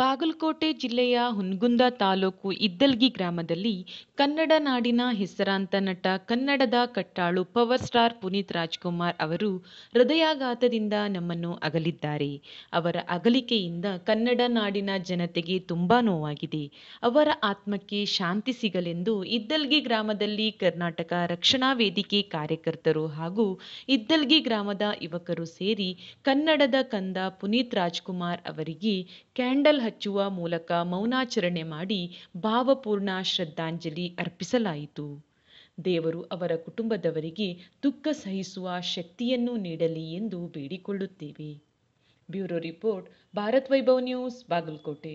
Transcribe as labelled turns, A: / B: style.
A: ಬಾಗಲಕೋಟೆ ಜಿಲ್ಲೆಯ ಹುನಗುಂದ ತಾಲೂಕು ಇದ್ದಲ್ಗಿ ಗ್ರಾಮದಲ್ಲಿ ಕನ್ನಡ ನಾಡಿನ ಹೆಸರಾಂತ ನಟ ಕನ್ನಡದ ಕಟ್ಟಾಳು ಪವರ್ ಸ್ಟಾರ್ ಪುನೀತ್ ರಾಜ್ಕುಮಾರ್ ಅವರು ಹೃದಯಾಘಾತದಿಂದ ನಮ್ಮನ್ನು ಅಗಲಿದ್ದಾರೆ ಅವರ ಅಗಲಿಕೆಯಿಂದ ಕನ್ನಡ ನಾಡಿನ ಜನತೆಗೆ ತುಂಬಾ ನೋವಾಗಿದೆ ಅವರ ಆತ್ಮಕ್ಕೆ ಶಾಂತಿ ಸಿಗಲೆಂದು ಇದ್ದಲ್ಗಿ ಗ್ರಾಮದಲ್ಲಿ ಕರ್ನಾಟಕ ರಕ್ಷಣಾ ವೇದಿಕೆ ಕಾರ್ಯಕರ್ತರು ಹಾಗೂ ಇದ್ದಲ್ಗಿ ಗ್ರಾಮದ ಯುವಕರು ಸೇರಿ ಕನ್ನಡದ ಕಂದ ಪುನೀತ್ ರಾಜ್ಕುಮಾರ್ ಅವರಿಗೆ ಕ್ಯಾಂಡಲ್ ಹಚ್ಚುವ ಮೂಲಕ ಮೌನಾಚರಣೆ ಮಾಡಿ ಭಾವಪೂರ್ಣ ಶ್ರದ್ಧಾಂಜಲಿ ಅರ್ಪಿಸಲಾಯಿತು ದೇವರು ಅವರ ಕುಟುಂಬದವರಿಗೆ ದುಃಖ ಸಹಿಸುವ ಶಕ್ತಿಯನ್ನು ನೀಡಲಿ ಎಂದು ಬೇಡಿಕೊಳ್ಳುತ್ತೇವೆ bureau report Bharat Vaibhav news Bagalkot